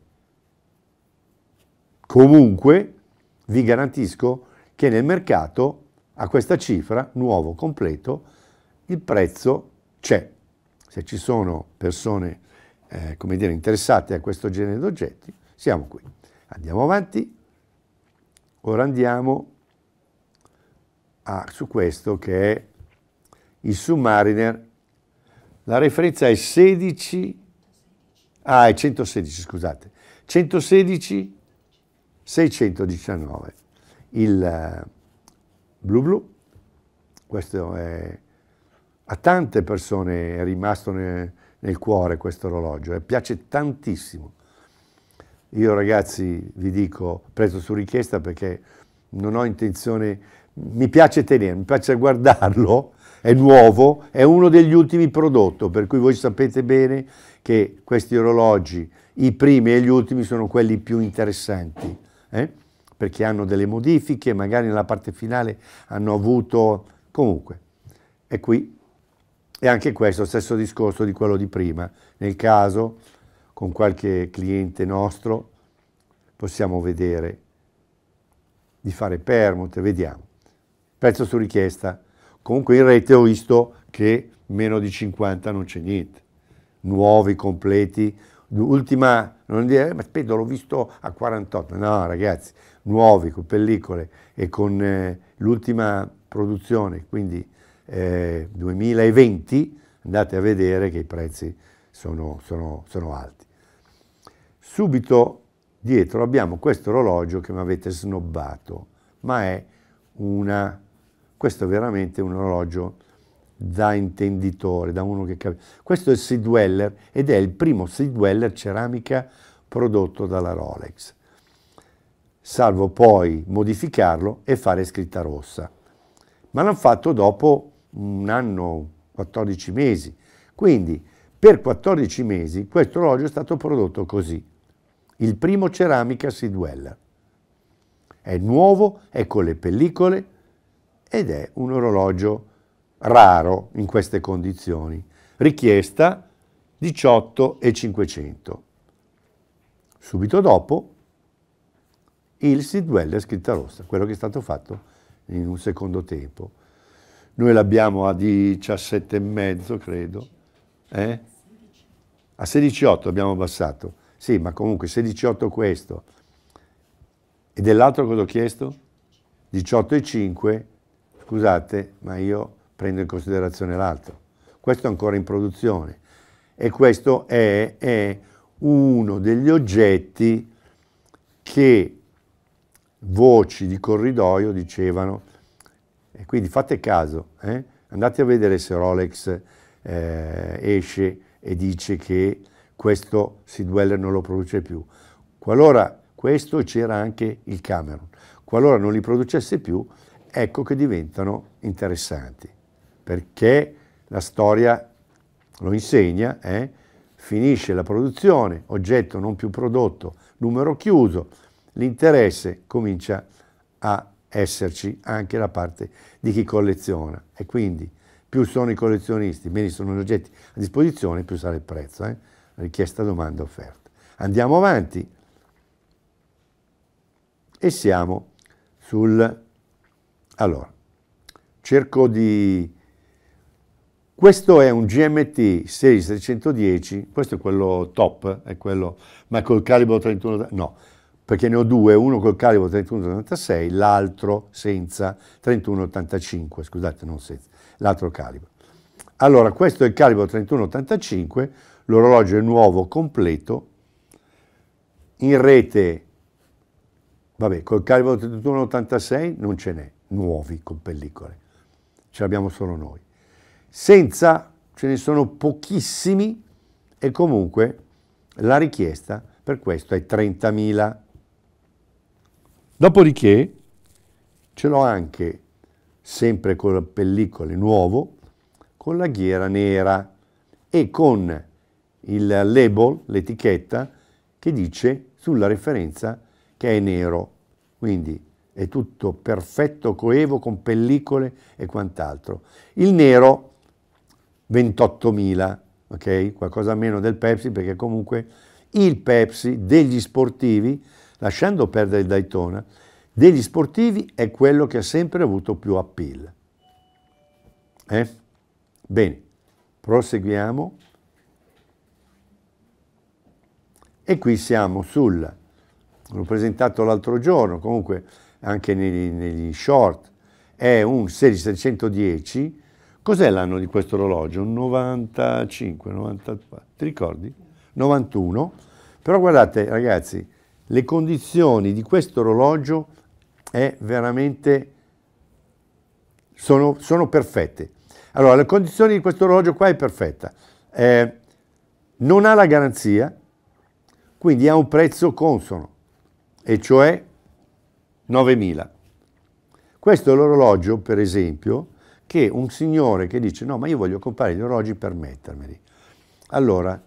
S1: Comunque, vi garantisco che nel mercato a questa cifra, nuovo, completo, il prezzo c'è. Se ci sono persone eh, come dire, interessate a questo genere di oggetti, siamo qui. Andiamo avanti. Ora andiamo a, su questo che è il Submariner. La referenza è 16 Ah, è 116, scusate. 116, 619. Il eh, blu blu, questo è... A tante persone è rimasto nel, nel cuore questo orologio e eh, piace tantissimo. Io ragazzi vi dico, preso su richiesta perché non ho intenzione, mi piace tenere, mi piace guardarlo, è nuovo, è uno degli ultimi prodotti, per cui voi sapete bene che questi orologi, i primi e gli ultimi, sono quelli più interessanti, eh? perché hanno delle modifiche, magari nella parte finale hanno avuto... Comunque, è qui. E anche questo, stesso discorso di quello di prima. Nel caso, con qualche cliente nostro, possiamo vedere di fare permute, vediamo. Prezzo su richiesta. Comunque in rete ho visto che meno di 50 non c'è niente nuovi, completi. L'ultima, non dire, ma aspetta, l'ho visto a 48. No, ragazzi, nuovi, con pellicole e con eh, l'ultima produzione, quindi eh, 2020, andate a vedere che i prezzi sono, sono, sono alti. Subito dietro abbiamo questo orologio che mi avete snobbato, ma è una, questo è veramente un orologio da intenditore, da uno che capisce. Questo è il seed dweller ed è il primo seed dweller ceramica prodotto dalla Rolex, salvo poi modificarlo e fare scritta rossa. Ma l'hanno fatto dopo un anno, 14 mesi. Quindi per 14 mesi questo orologio è stato prodotto così. Il primo ceramica seed dweller. È nuovo, è con le pellicole ed è un orologio raro in queste condizioni. Richiesta 18 e 500. Subito dopo il Sidwell scritta rossa, quello che è stato fatto in un secondo tempo. Noi l'abbiamo a 17 e mezzo, credo. Eh? A 16,8 abbiamo abbassato. Sì, ma comunque 16,8 questo. E dell'altro cosa ho chiesto? 18,5. Scusate, ma io prendo in considerazione l'altro. Questo è ancora in produzione e questo è, è uno degli oggetti che voci di corridoio dicevano, e quindi fate caso, eh? andate a vedere se Rolex eh, esce e dice che questo Sidweller non lo produce più. Qualora questo c'era anche il Cameron, qualora non li producesse più, ecco che diventano interessanti perché la storia lo insegna, eh? finisce la produzione, oggetto non più prodotto, numero chiuso, l'interesse comincia a esserci anche da parte di chi colleziona e quindi più sono i collezionisti, meno sono gli oggetti a disposizione, più sale il prezzo, eh? richiesta, domanda, offerta. Andiamo avanti e siamo sul... Allora, cerco di questo è un GMT 6310, questo è quello top, è quello, ma col calibro 31, no, perché ne ho due, uno col calibro 3186, l'altro senza 3185, scusate, non senza, l'altro calibro. Allora, questo è il calibro 3185, l'orologio è nuovo, completo, in rete, vabbè, col calibro 3186 non ce n'è, nuovi con pellicole, ce l'abbiamo solo noi. Senza ce ne sono pochissimi e comunque la richiesta per questo è 30.000. Dopodiché ce l'ho anche sempre con pellicole nuovo con la ghiera nera e con il label, l'etichetta che dice sulla referenza che è nero. Quindi è tutto perfetto, coevo con pellicole e quant'altro. Il nero 28.000, ok? Qualcosa meno del Pepsi perché comunque il Pepsi degli sportivi, lasciando perdere il Daytona, degli sportivi è quello che ha sempre avuto più appeal. Eh? Bene, proseguiamo. E qui siamo sul, l'ho presentato l'altro giorno, comunque anche negli, negli short, è un 16710 Cos'è l'anno di questo orologio? 95, 94, ti ricordi? 91. Però guardate ragazzi, le condizioni di questo orologio è veramente, sono, sono perfette. Allora, le condizioni di questo orologio qua è perfetta. Eh, non ha la garanzia, quindi ha un prezzo consono, e cioè 9.000. Questo è l'orologio, per esempio, che un signore che dice no ma io voglio comprare gli orologi per mettermeli. Allora,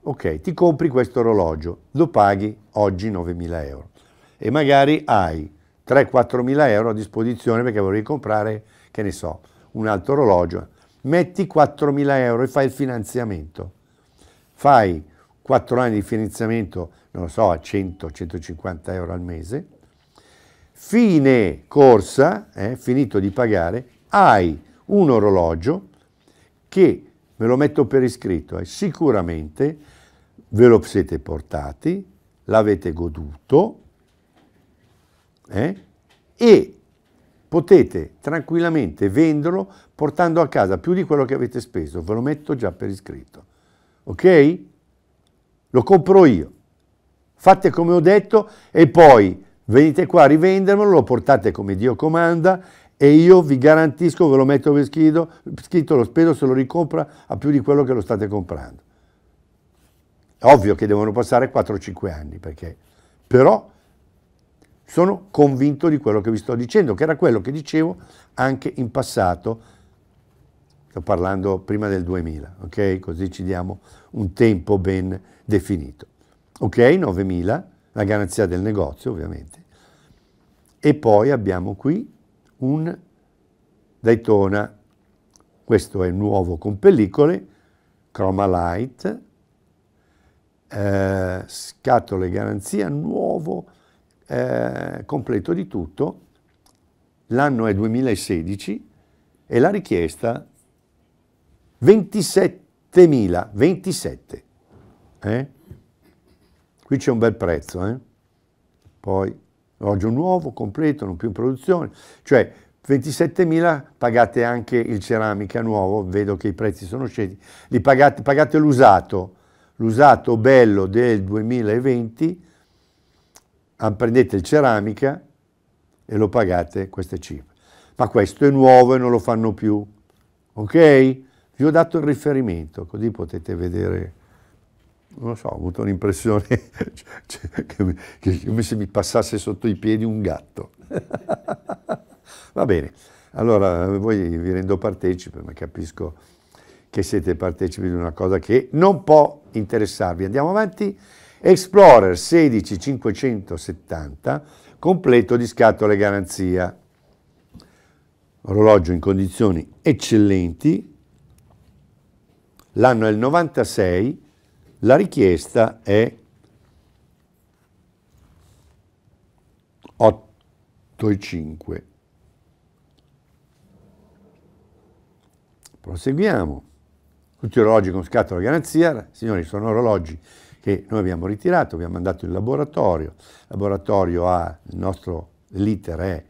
S1: ok, ti compri questo orologio, lo paghi oggi 9.000 euro e magari hai 3-4 mila euro a disposizione perché vorrei comprare, che ne so, un altro orologio. Metti 4 mila euro e fai il finanziamento. Fai 4 anni di finanziamento, non lo so, a 100-150 euro al mese. Fine corsa, eh, finito di pagare, hai un orologio che, ve lo metto per iscritto, e eh, sicuramente ve lo siete portati, l'avete goduto eh, e potete tranquillamente venderlo portando a casa più di quello che avete speso, ve lo metto già per iscritto, ok? Lo compro io, fate come ho detto e poi venite qua a rivendermelo, lo portate come Dio comanda e io vi garantisco, ve lo metto per scritto, scritto lo spedo, se lo ricompra a più di quello che lo state comprando. ovvio che devono passare 4-5 anni, perché però sono convinto di quello che vi sto dicendo, che era quello che dicevo anche in passato, sto parlando prima del 2000, ok? Così ci diamo un tempo ben definito. Ok, 9000, la garanzia del negozio ovviamente. E poi abbiamo qui un Daytona, questo è nuovo con pellicole, Chroma Light, eh, scatole garanzia nuovo, eh, completo di tutto, l'anno è 2016 e la richiesta 27.000, 27. Eh? Qui c'è un bel prezzo, eh? poi orologio nuovo, completo, non più in produzione, cioè 27.000 pagate anche il ceramica nuovo, vedo che i prezzi sono scesi, li pagate, pagate l'usato, l'usato bello del 2020, ah, prendete il ceramica e lo pagate queste cifre. Ma questo è nuovo e non lo fanno più, ok? Vi ho dato il riferimento, così potete vedere non lo so, ho avuto l'impressione *laughs* cioè, che, che, come se mi passasse sotto i piedi un gatto. *laughs* Va bene, allora voi vi rendo partecipe, ma capisco che siete partecipi di una cosa che non può interessarvi. Andiamo avanti. Explorer 16570, completo di scatole garanzia. Orologio in condizioni eccellenti. L'anno è il 96 la richiesta è 8,5. Proseguiamo. Tutti orologi con scatola garanzia, signori, sono orologi che noi abbiamo ritirato, abbiamo mandato in laboratorio. Il laboratorio ha il nostro l'iter è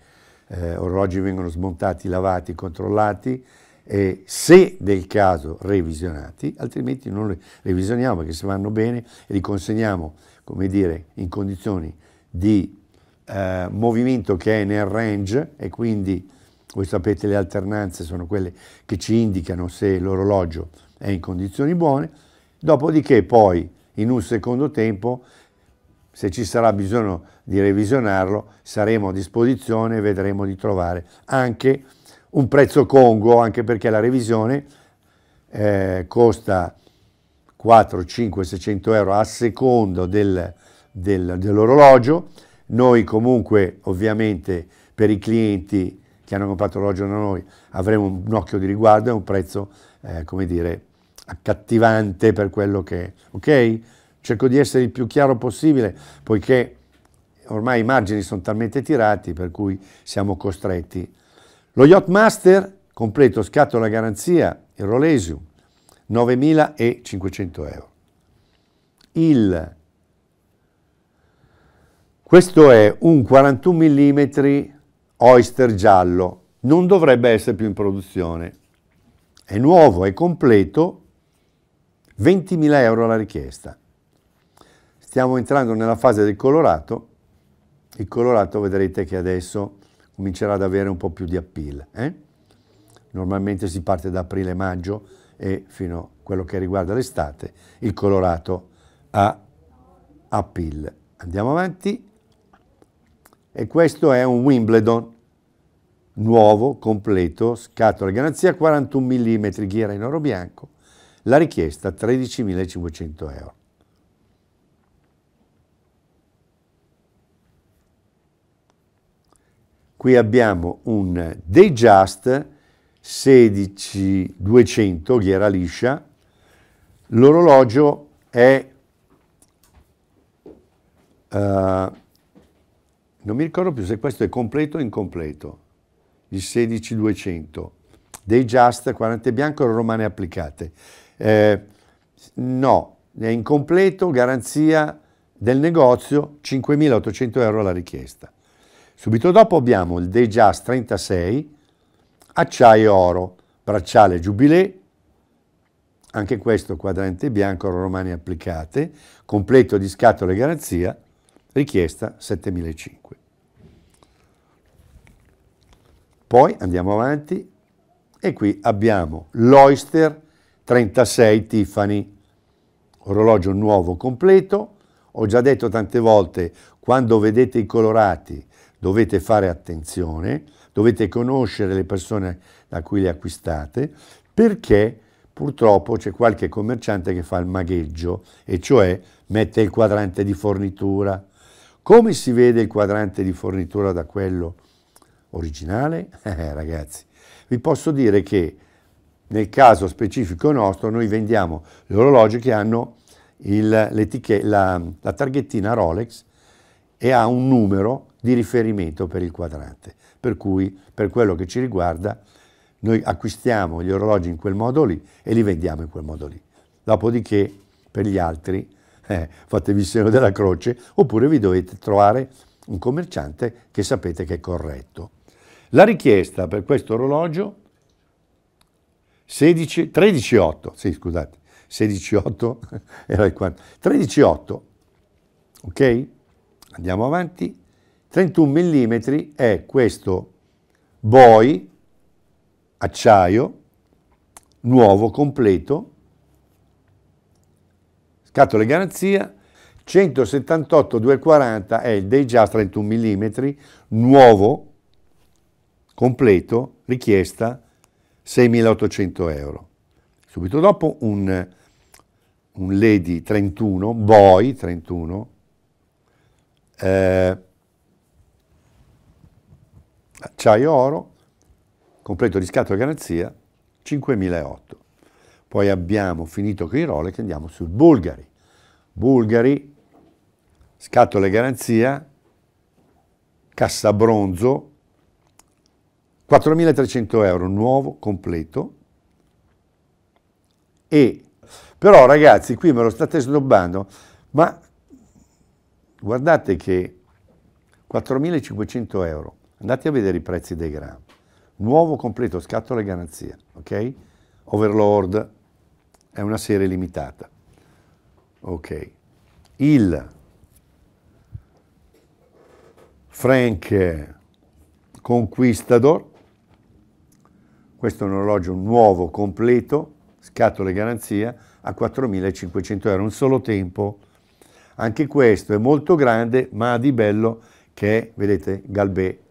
S1: eh, orologi vengono smontati, lavati, controllati, eh, se del caso revisionati, altrimenti non li revisioniamo perché se vanno bene li consegniamo, come dire, in condizioni di eh, movimento che è nel range e quindi voi sapete le alternanze sono quelle che ci indicano se l'orologio è in condizioni buone, dopodiché poi in un secondo tempo se ci sarà bisogno di revisionarlo saremo a disposizione e vedremo di trovare anche un prezzo congo anche perché la revisione eh, costa 4, 5, 600 euro a secondo del, del, dell'orologio. Noi comunque ovviamente per i clienti che hanno comprato l'orologio da noi avremo un occhio di riguardo e un prezzo eh, come dire accattivante per quello che è. Ok? Cerco di essere il più chiaro possibile poiché ormai i margini sono talmente tirati per cui siamo costretti a... Lo Master completo scatto la garanzia, il Rolesium, 9.500 euro. Il, questo è un 41 mm Oyster giallo, non dovrebbe essere più in produzione. È nuovo, è completo, 20.000 euro la richiesta. Stiamo entrando nella fase del colorato, il colorato vedrete che adesso comincerà ad avere un po' più di appeal. Eh? Normalmente si parte da aprile-maggio e fino a quello che riguarda l'estate il colorato ha appeal. Andiamo avanti. E questo è un Wimbledon nuovo, completo, scatola garanzia 41 mm, ghiera in oro bianco, la richiesta 13.500 euro. Qui abbiamo un Dayjust 16200 ghiera liscia, l'orologio è, uh, non mi ricordo più se questo è completo o incompleto, il 16200, Dayjust 40 bianco e romane applicate. Eh, no, è incompleto, garanzia del negozio, 5.800 euro la richiesta. Subito dopo abbiamo il De Jazz 36, acciaio oro, bracciale giubilé, anche questo quadrante bianco romani applicate, completo di scatole garanzia, richiesta 7500. Poi andiamo avanti e qui abbiamo l'Oyster 36 Tiffany, orologio nuovo completo, ho già detto tante volte, quando vedete i colorati dovete fare attenzione, dovete conoscere le persone da cui le acquistate, perché purtroppo c'è qualche commerciante che fa il magheggio, e cioè mette il quadrante di fornitura. Come si vede il quadrante di fornitura da quello originale? *laughs* Eh, ragazzi, vi posso dire che nel caso specifico nostro noi vendiamo gli orologi che hanno il, la, la targhettina Rolex e ha un numero di riferimento per il quadrante. Per cui, per quello che ci riguarda, noi acquistiamo gli orologi in quel modo lì e li vendiamo in quel modo lì. Dopodiché, per gli altri, *laughs* eh, fatevi il segno della croce, oppure vi dovete trovare un commerciante che sapete che è corretto. La richiesta per questo orologio 16, 13,8, sì scusate, 16,8 *laughs* era il quanto, 13,8, ok? Andiamo avanti. 31 mm è questo boi acciaio nuovo completo scatole garanzia 178 240 è il Dayjust 31 mm nuovo completo richiesta 6800 euro subito dopo un, un Lady 31 Boy 31 eh, acciaio oro, completo riscatto e garanzia, 5.008. Poi abbiamo finito con i Rolex, andiamo sul Bulgari. Bulgari, scatole garanzia, cassa bronzo, 4.300 euro, nuovo, completo. E però ragazzi, qui me lo state snobbando, ma guardate che 4.500 euro Andate a vedere i prezzi dei RAM. Nuovo completo, scattola e garanzia, ok? Overlord è una serie limitata. Ok. Il Frank Conquistador, questo è un orologio nuovo, completo, scatole garanzia, a 4.500 euro, un solo tempo. Anche questo è molto grande, ma di bello che è, vedete, Galbè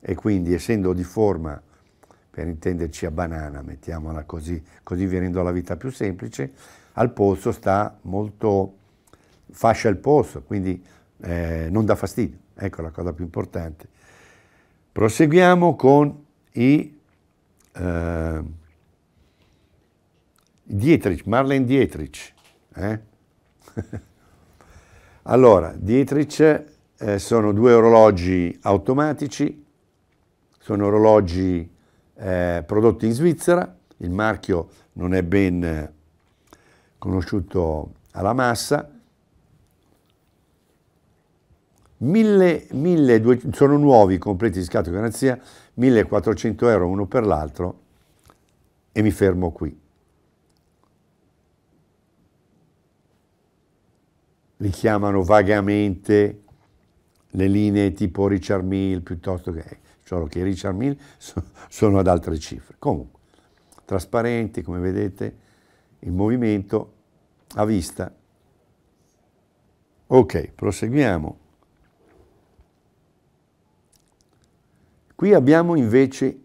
S1: e quindi essendo di forma, per intenderci a banana, mettiamola così, così venendo la vita più semplice, al polso sta molto, fascia il polso, quindi eh, non dà fastidio, ecco la cosa più importante. Proseguiamo con i eh, Dietrich, Marlene Dietrich. Eh? *laughs* allora, Dietrich eh, sono due orologi automatici sono orologi eh, prodotti in Svizzera, il marchio non è ben eh, conosciuto alla massa, 1000, 1200, sono nuovi, completi di scatto di garanzia, 1400 euro uno per l'altro e mi fermo qui. Li chiamano vagamente le linee tipo Richard Mill piuttosto che... Solo che i Richard Mill *laughs* sono ad altre cifre. Comunque, trasparenti, come vedete, il movimento a vista. Ok, proseguiamo. Qui abbiamo invece,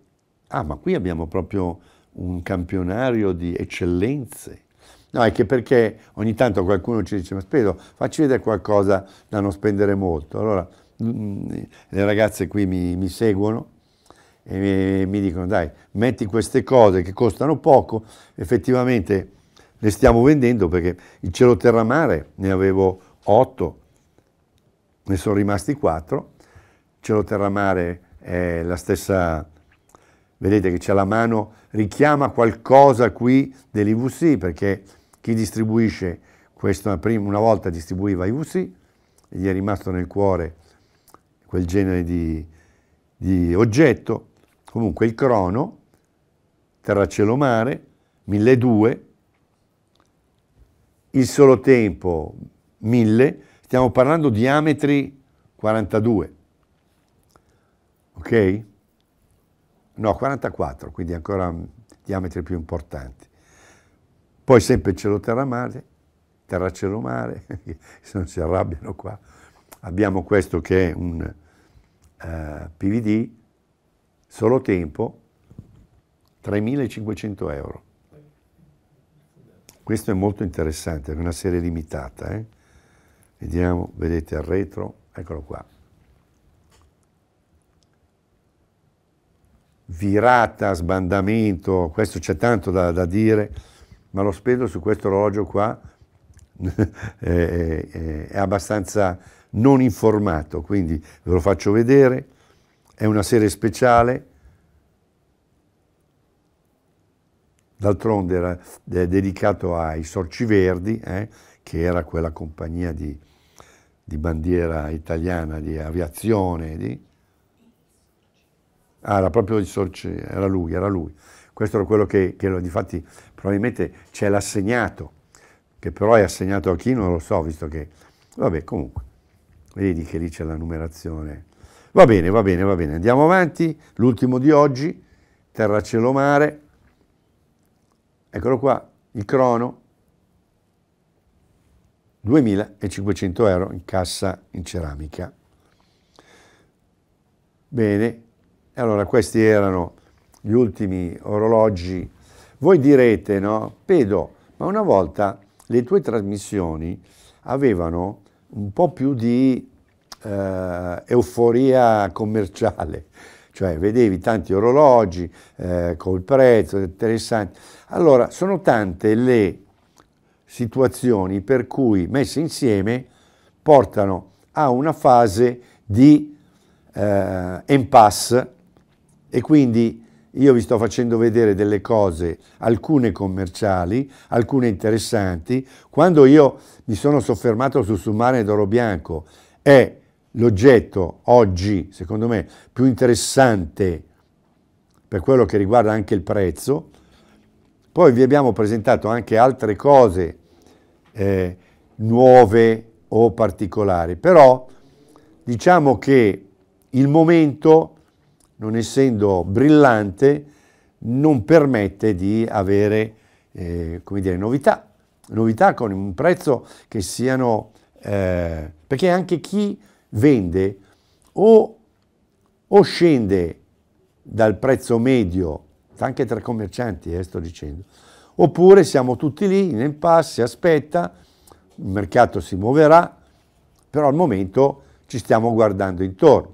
S1: ah ma qui abbiamo proprio un campionario di eccellenze. No, è che perché ogni tanto qualcuno ci dice, ma spero, facci vedere qualcosa da non spendere molto. Allora le ragazze qui mi, mi seguono e mi dicono dai metti queste cose che costano poco effettivamente le stiamo vendendo perché il cielo terra mare ne avevo 8 ne sono rimasti 4 cielo terra mare è la stessa vedete che c'è la mano richiama qualcosa qui dell'IVC perché chi distribuisce questo una volta distribuiva IVC gli è rimasto nel cuore quel genere di, di oggetto. Comunque il crono, terra cielo mare, 1200, il solo tempo 1000, stiamo parlando di diametri 42, ok? No, 44, quindi ancora diametri più importanti. Poi sempre cielo terra mare, terra cielo mare, se *laughs* non si arrabbiano qua abbiamo questo che è un eh, PVD, solo tempo, 3.500 euro. Questo è molto interessante, è una serie limitata. Eh? Vediamo, vedete al retro, eccolo qua. Virata, sbandamento, questo c'è tanto da, da dire, ma lo spendo su questo orologio qua *laughs* è, è, è abbastanza non informato, quindi ve lo faccio vedere, è una serie speciale, d'altronde era dedicato ai Sorciverdi, eh, che era quella compagnia di, di bandiera italiana, di aviazione, di... Ah, era proprio il Sorci, era lui, era lui. Questo era quello che, che infatti, probabilmente ce l'ha assegnato, che però è assegnato a chi non lo so, visto che... Vabbè, comunque. Vedi che lì c'è la numerazione. Va bene, va bene, va bene, andiamo avanti. L'ultimo di oggi, terra, cielo, mare. Eccolo qua, il crono. 2.500 euro in cassa in ceramica. Bene, allora questi erano gli ultimi orologi. Voi direte, no? Pedo, ma una volta le tue trasmissioni avevano un po' più di eh, euforia commerciale, cioè vedevi tanti orologi eh, col prezzo, interessanti. Allora, sono tante le situazioni per cui messe insieme portano a una fase di eh, impasse e quindi io vi sto facendo vedere delle cose, alcune commerciali, alcune interessanti. Quando io mi sono soffermato sul submarino d'oro bianco, è l'oggetto oggi, secondo me, più interessante per quello che riguarda anche il prezzo. Poi vi abbiamo presentato anche altre cose eh, nuove o particolari, però diciamo che il momento non essendo brillante, non permette di avere eh, dire, novità, novità con un prezzo che siano... Eh, perché anche chi vende o, o, scende dal prezzo medio, anche tra commercianti eh, sto dicendo, oppure siamo tutti lì in impasse, si aspetta, il mercato si muoverà, però al momento ci stiamo guardando intorno.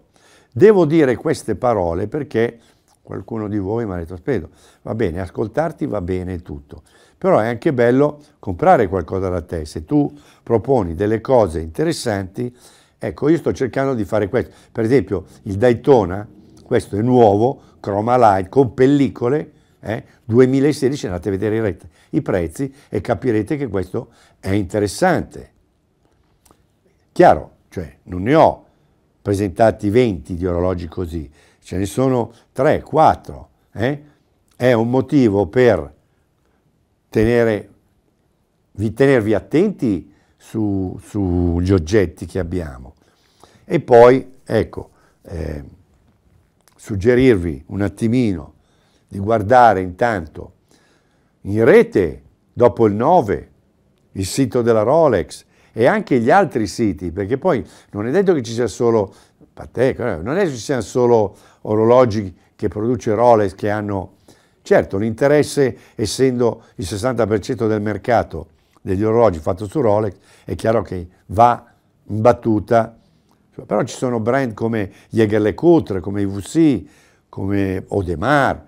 S1: Devo dire queste parole perché qualcuno di voi mi ha detto, Spedo, va bene, ascoltarti va bene tutto, però è anche bello comprare qualcosa da te. Se tu proponi delle cose interessanti, ecco, io sto cercando di fare questo. Per esempio, il Daytona, questo è nuovo, Chroma Light, con pellicole, eh, 2016, andate a vedere i prezzi e capirete che questo è interessante. Chiaro, cioè non ne ho presentati 20 di orologi così, ce ne sono 3, 4. Eh? È un motivo per tenere, vi, tenervi attenti su, sugli oggetti che abbiamo. E poi, ecco, eh, suggerirvi un attimino di guardare intanto in rete, dopo il 9, il sito della Rolex, e anche gli altri siti, perché poi non è detto che ci sia solo Patek, eh, non è che ci siano solo orologi che produce Rolex che hanno... Certo, l'interesse, essendo il 60% del mercato degli orologi fatto su Rolex, è chiaro che va in battuta, però ci sono brand come Jäger LeCoultre, come IVC, come Audemars,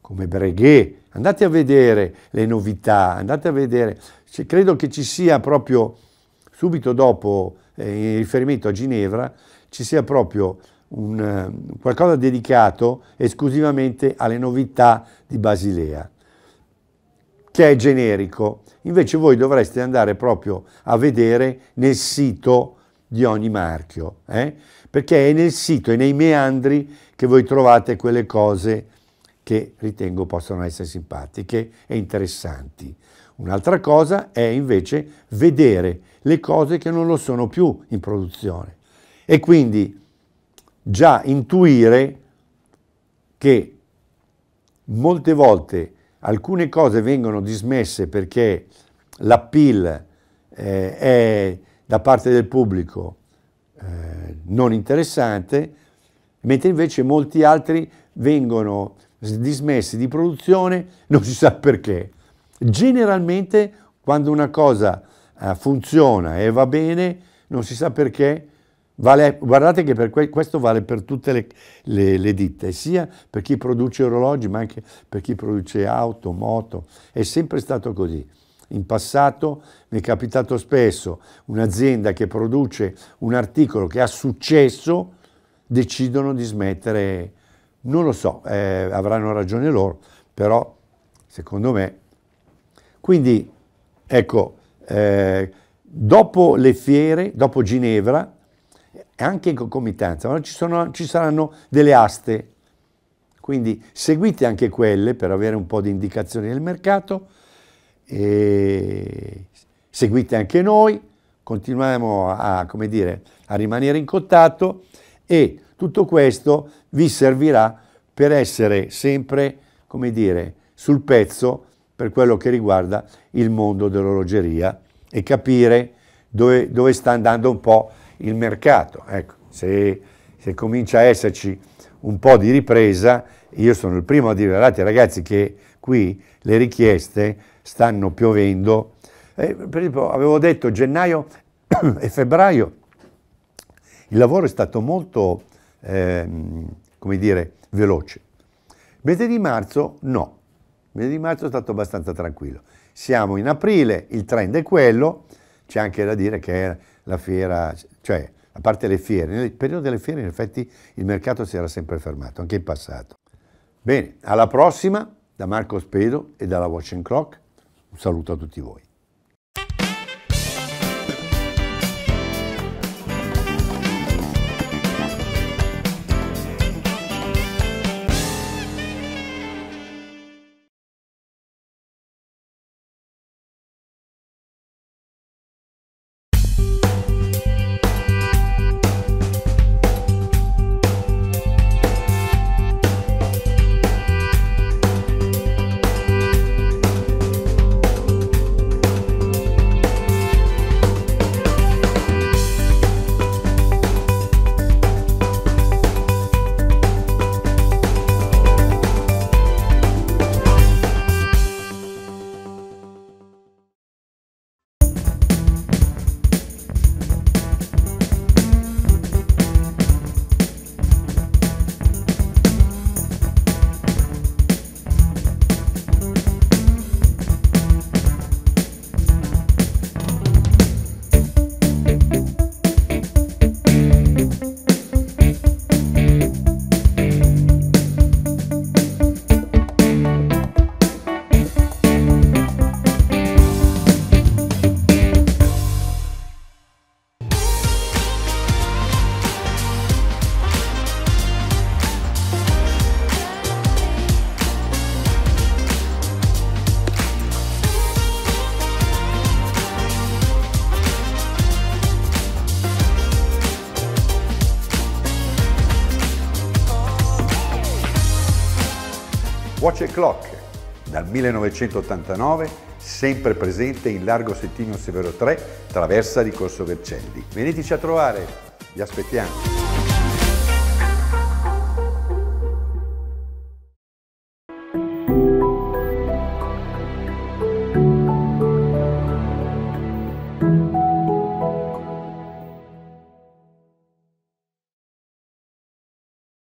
S1: come Breguet, andate a vedere le novità, andate a vedere, cioè, credo che ci sia proprio subito dopo, eh, in riferimento a Ginevra, ci sia proprio un, um, qualcosa dedicato esclusivamente alle novità di Basilea, che è generico. Invece voi dovreste andare proprio a vedere nel sito di ogni marchio, eh? perché è nel sito e nei meandri che voi trovate quelle cose che ritengo possano essere simpatiche e interessanti. Un'altra cosa è invece vedere le cose che non lo sono più in produzione e quindi già intuire che molte volte alcune cose vengono dismesse perché l'appeal eh, è da parte del pubblico eh, non interessante, mentre invece molti altri vengono dismessi di produzione non si sa perché. Generalmente quando una cosa eh, funziona e va bene, non si sa perché, vale, guardate che per questo vale per tutte le, le, le ditte, sia per chi produce orologi, ma anche per chi produce auto, moto, è sempre stato così. In passato mi è capitato spesso un'azienda che produce un articolo che ha successo, decidono di smettere, non lo so, eh, avranno ragione loro, però secondo me quindi, ecco, eh, dopo le fiere, dopo Ginevra, anche in concomitanza, ci, sono, ci saranno delle aste, quindi seguite anche quelle per avere un po' di indicazioni del mercato, e seguite anche noi, continuiamo a, dire, a rimanere in contatto e tutto questo vi servirà per essere sempre, come dire, sul pezzo per quello che riguarda il mondo dell'orologeria e capire dove, dove, sta andando un po' il mercato. Ecco, se, se, comincia a esserci un po' di ripresa, io sono il primo a dire, guardate ragazzi che qui le richieste stanno piovendo. Eh, per esempio avevo detto gennaio *coughs* e febbraio, il lavoro è stato molto, eh, come dire, veloce. Mese di marzo no, mese di marzo è stato abbastanza tranquillo. Siamo in aprile, il trend è quello, c'è anche da dire che è la fiera, cioè a parte le fiere, nel periodo delle fiere in effetti il mercato si era sempre fermato, anche in passato. Bene, alla prossima da Marco Spedo e dalla Watch and Clock. Un saluto a tutti voi. Voce Clock, dal 1989 sempre presente in Largo Settimio Severo 3, Traversa di Corso Vercelli. Veniteci a trovare, vi aspettiamo!